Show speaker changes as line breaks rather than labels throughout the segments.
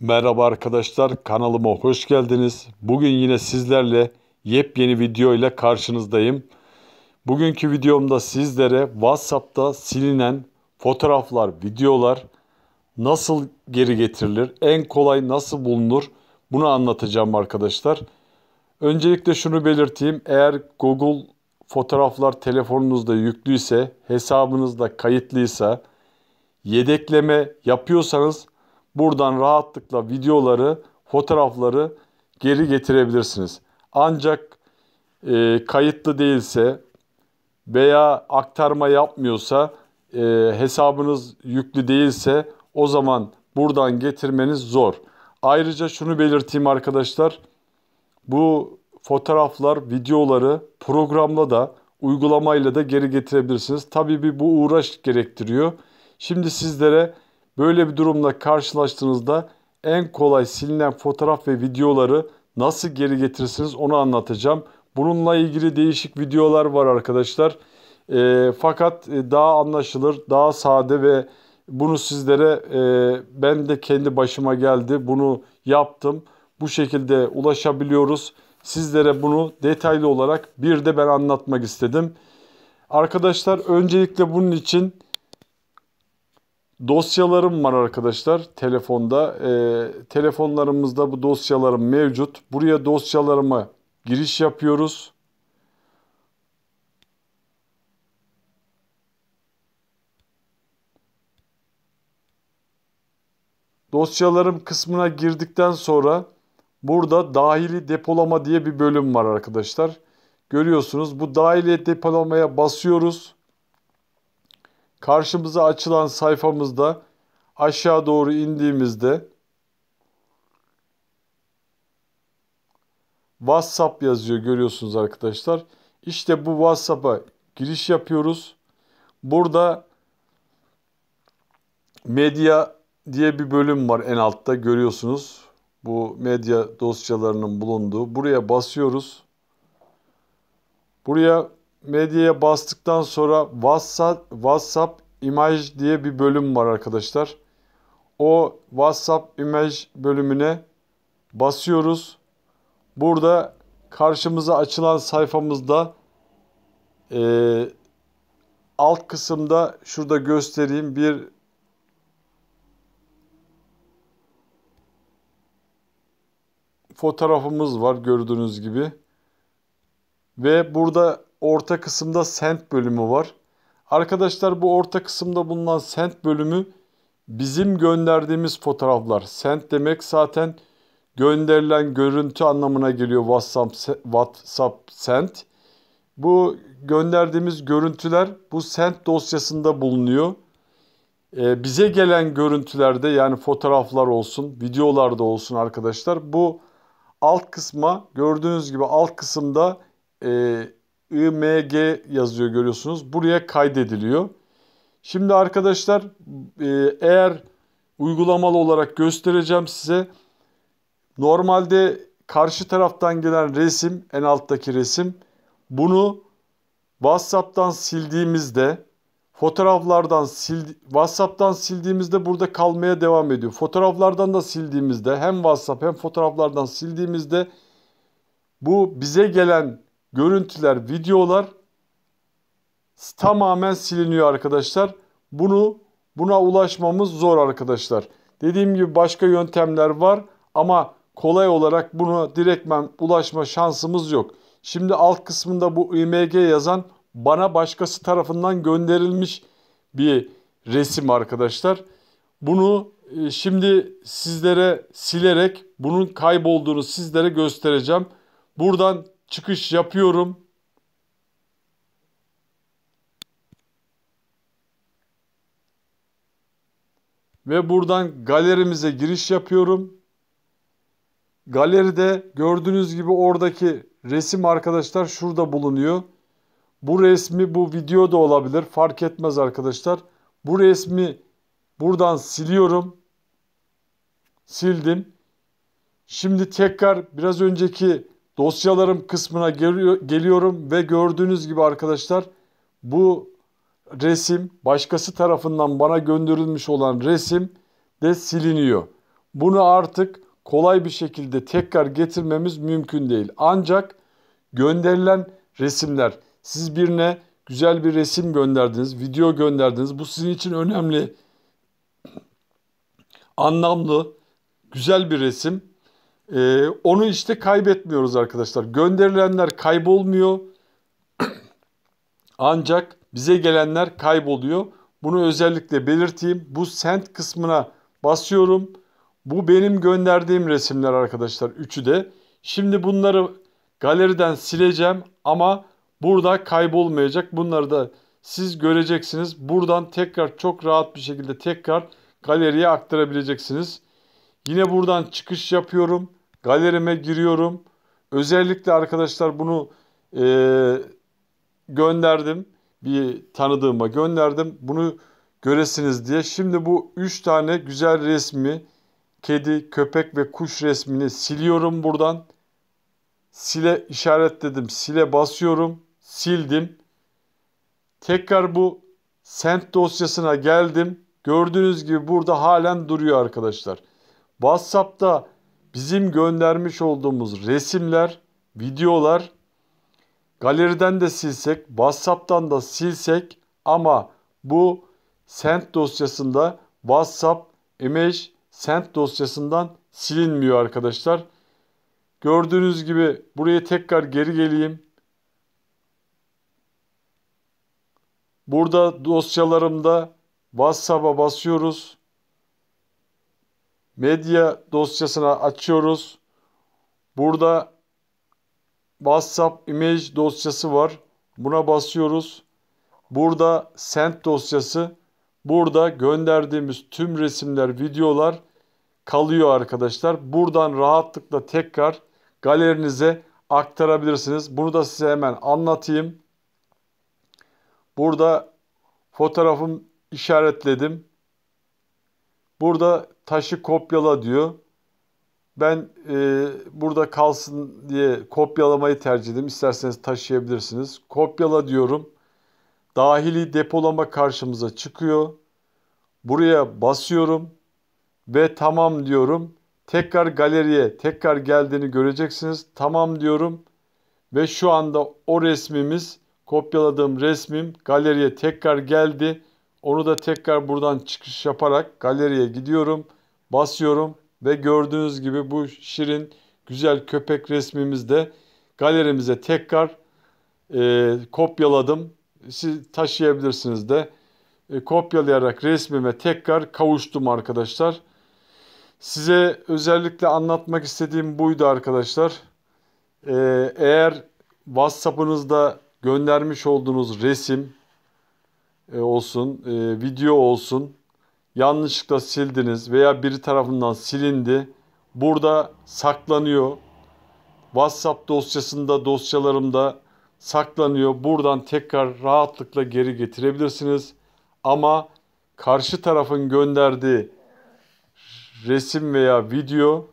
Merhaba arkadaşlar kanalıma hoş geldiniz. Bugün yine sizlerle yepyeni video ile karşınızdayım. Bugünkü videomda sizlere WhatsApp'ta silinen fotoğraflar, videolar nasıl geri getirilir, en kolay nasıl bulunur bunu anlatacağım arkadaşlar. Öncelikle şunu belirteyim. Eğer Google fotoğraflar telefonunuzda yüklüyse, hesabınızda kayıtlıysa, yedekleme yapıyorsanız Buradan rahatlıkla videoları, fotoğrafları geri getirebilirsiniz. Ancak e, kayıtlı değilse veya aktarma yapmıyorsa, e, hesabınız yüklü değilse o zaman buradan getirmeniz zor. Ayrıca şunu belirteyim arkadaşlar. Bu fotoğraflar, videoları programla da uygulamayla da geri getirebilirsiniz. Tabii bir bu uğraş gerektiriyor. Şimdi sizlere Böyle bir durumla karşılaştığınızda en kolay silinen fotoğraf ve videoları nasıl geri getirirsiniz onu anlatacağım. Bununla ilgili değişik videolar var arkadaşlar. Ee, e, fakat daha anlaşılır, daha sade ve bunu sizlere e, ben de kendi başıma geldi. Bunu yaptım. Bu şekilde ulaşabiliyoruz. Sizlere bunu detaylı olarak bir de ben anlatmak istedim. Arkadaşlar öncelikle bunun için Dosyalarım var arkadaşlar telefonda. E, telefonlarımızda bu dosyalarım mevcut. Buraya dosyalarımı giriş yapıyoruz. Dosyalarım kısmına girdikten sonra burada dahili depolama diye bir bölüm var arkadaşlar. Görüyorsunuz bu dahili depolamaya basıyoruz. Karşımıza açılan sayfamızda aşağı doğru indiğimizde WhatsApp yazıyor görüyorsunuz arkadaşlar. İşte bu WhatsApp'a giriş yapıyoruz. Burada medya diye bir bölüm var en altta görüyorsunuz. Bu medya dosyalarının bulunduğu. Buraya basıyoruz. Buraya medyaya bastıktan sonra WhatsApp, WhatsApp imaj diye bir bölüm var arkadaşlar. O WhatsApp Image bölümüne basıyoruz. Burada karşımıza açılan sayfamızda e, alt kısımda şurada göstereyim bir fotoğrafımız var gördüğünüz gibi. Ve burada orta kısımda sent bölümü var. Arkadaşlar bu orta kısımda bulunan sent bölümü bizim gönderdiğimiz fotoğraflar. Sent demek zaten gönderilen görüntü anlamına geliyor WhatsApp, WhatsApp sent. Bu gönderdiğimiz görüntüler bu sent dosyasında bulunuyor. Ee, bize gelen görüntülerde yani fotoğraflar olsun, videolarda olsun arkadaşlar bu alt kısma gördüğünüz gibi alt kısımda e, IMG yazıyor görüyorsunuz. Buraya kaydediliyor. Şimdi arkadaşlar e, eğer uygulamalı olarak göstereceğim size. Normalde karşı taraftan gelen resim, en alttaki resim bunu WhatsApp'tan sildiğimizde fotoğraflardan sil WhatsApp'tan sildiğimizde burada kalmaya devam ediyor. Fotoğraflardan da sildiğimizde hem WhatsApp hem fotoğraflardan sildiğimizde bu bize gelen görüntüler, videolar tamamen siliniyor arkadaşlar. Bunu buna ulaşmamız zor arkadaşlar. Dediğim gibi başka yöntemler var ama kolay olarak bunu direktmen ulaşma şansımız yok. Şimdi alt kısmında bu img yazan bana başkası tarafından gönderilmiş bir resim arkadaşlar. Bunu e, şimdi sizlere silerek bunun kaybolduğunu sizlere göstereceğim. Buradan çıkış yapıyorum. Ve buradan galerimize giriş yapıyorum. Galeride gördüğünüz gibi oradaki resim arkadaşlar şurada bulunuyor. Bu resmi bu video da olabilir fark etmez arkadaşlar. Bu resmi buradan siliyorum. Sildim. Şimdi tekrar biraz önceki Dosyalarım kısmına geliyorum ve gördüğünüz gibi arkadaşlar bu resim başkası tarafından bana gönderilmiş olan resim de siliniyor. Bunu artık kolay bir şekilde tekrar getirmemiz mümkün değil. Ancak gönderilen resimler siz birine güzel bir resim gönderdiniz, video gönderdiniz. Bu sizin için önemli, anlamlı, güzel bir resim. Ee, onu işte kaybetmiyoruz arkadaşlar. Gönderilenler kaybolmuyor. Ancak bize gelenler kayboluyor. Bunu özellikle belirteyim. Bu send kısmına basıyorum. Bu benim gönderdiğim resimler arkadaşlar. Üçü de. Şimdi bunları galeriden sileceğim ama burada kaybolmayacak. Bunları da siz göreceksiniz. Buradan tekrar çok rahat bir şekilde tekrar galeriye aktarabileceksiniz. Yine buradan çıkış yapıyorum. Galerime giriyorum. Özellikle arkadaşlar bunu e, gönderdim. Bir tanıdığıma gönderdim. Bunu göresiniz diye. Şimdi bu 3 tane güzel resmi kedi, köpek ve kuş resmini siliyorum buradan. Sile işaretledim. Sile basıyorum. Sildim. Tekrar bu sent dosyasına geldim. Gördüğünüz gibi burada halen duruyor arkadaşlar. WhatsApp'ta bizim göndermiş olduğumuz resimler, videolar galeriden de silsek, WhatsApp'tan da silsek ama bu send dosyasında WhatsApp image send dosyasından silinmiyor arkadaşlar. Gördüğünüz gibi buraya tekrar geri geleyim. Burada dosyalarımda WhatsApp'a basıyoruz. Medya dosyasına açıyoruz. Burada WhatsApp image dosyası var. Buna basıyoruz. Burada send dosyası. Burada gönderdiğimiz tüm resimler, videolar kalıyor arkadaşlar. Buradan rahatlıkla tekrar galerinize aktarabilirsiniz. Bunu da size hemen anlatayım. Burada fotoğrafım işaretledim. Burada taşı kopyala diyor. Ben e, burada kalsın diye kopyalamayı tercih edeyim. İsterseniz taşıyabilirsiniz. Kopyala diyorum. Dahili depolama karşımıza çıkıyor. Buraya basıyorum ve tamam diyorum. Tekrar galeriye tekrar geldiğini göreceksiniz. Tamam diyorum ve şu anda o resmimiz kopyaladığım resmim galeriye tekrar geldi onu da tekrar buradan çıkış yaparak galeriye gidiyorum, basıyorum ve gördüğünüz gibi bu şirin güzel köpek resmimizde galerimize tekrar e, kopyaladım. Siz taşıyabilirsiniz de e, kopyalayarak resmime tekrar kavuştum arkadaşlar. Size özellikle anlatmak istediğim buydu arkadaşlar. E, eğer WhatsApp'ınızda göndermiş olduğunuz resim e, olsun, e, video olsun yanlışlıkla sildiniz veya biri tarafından silindi. Burada saklanıyor. WhatsApp dosyasında, dosyalarımda saklanıyor. Buradan tekrar rahatlıkla geri getirebilirsiniz. Ama karşı tarafın gönderdiği resim veya video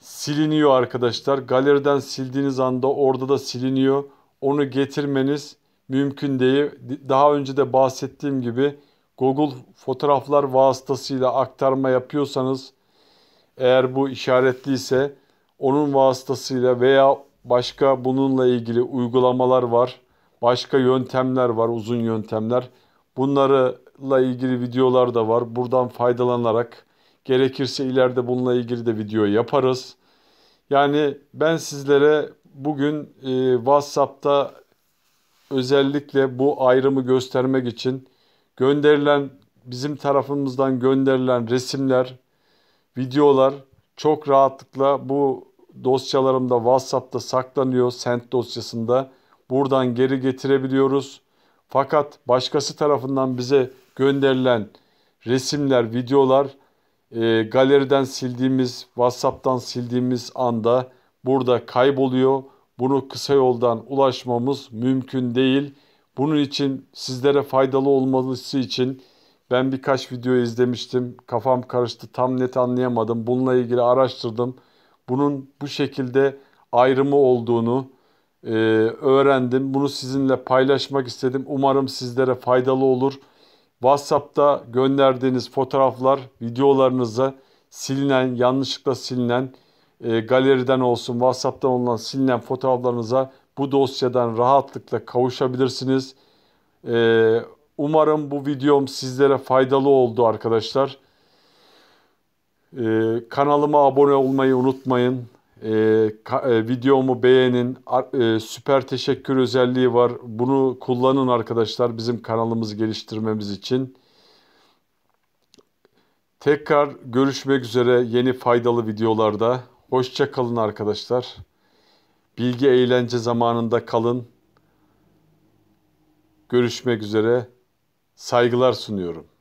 siliniyor arkadaşlar. Galeriden sildiğiniz anda orada da siliniyor. Onu getirmeniz mümkün değil. Daha önce de bahsettiğim gibi Google fotoğraflar vasıtasıyla aktarma yapıyorsanız eğer bu işaretliyse onun vasıtasıyla veya başka bununla ilgili uygulamalar var. Başka yöntemler var, uzun yöntemler. Bunlarla ilgili videolar da var. Buradan faydalanarak gerekirse ileride bununla ilgili de video yaparız. Yani ben sizlere bugün e, WhatsApp'ta özellikle bu ayrımı göstermek için gönderilen bizim tarafımızdan gönderilen resimler, videolar çok rahatlıkla bu dosyalarımda WhatsApp'ta saklanıyor sent dosyasında. Buradan geri getirebiliyoruz. Fakat başkası tarafından bize gönderilen resimler, videolar e, galeriden sildiğimiz, WhatsApp'tan sildiğimiz anda burada kayboluyor bunu kısa yoldan ulaşmamız mümkün değil. Bunun için sizlere faydalı olması için ben birkaç video izlemiştim. Kafam karıştı. Tam net anlayamadım. Bununla ilgili araştırdım. Bunun bu şekilde ayrımı olduğunu e, öğrendim. Bunu sizinle paylaşmak istedim. Umarım sizlere faydalı olur. WhatsApp'ta gönderdiğiniz fotoğraflar, videolarınıza silinen, yanlışlıkla silinen e, galeriden olsun, WhatsApp'tan olan silinen fotoğraflarınıza bu dosyadan rahatlıkla kavuşabilirsiniz. E, umarım bu videom sizlere faydalı oldu arkadaşlar. E, kanalıma abone olmayı unutmayın. E, ka, e, videomu beğenin. E, süper teşekkür özelliği var. Bunu kullanın arkadaşlar bizim kanalımızı geliştirmemiz için. Tekrar görüşmek üzere yeni faydalı videolarda. Hoşça kalın arkadaşlar. Bilgi eğlence zamanında kalın. Görüşmek üzere. Saygılar sunuyorum.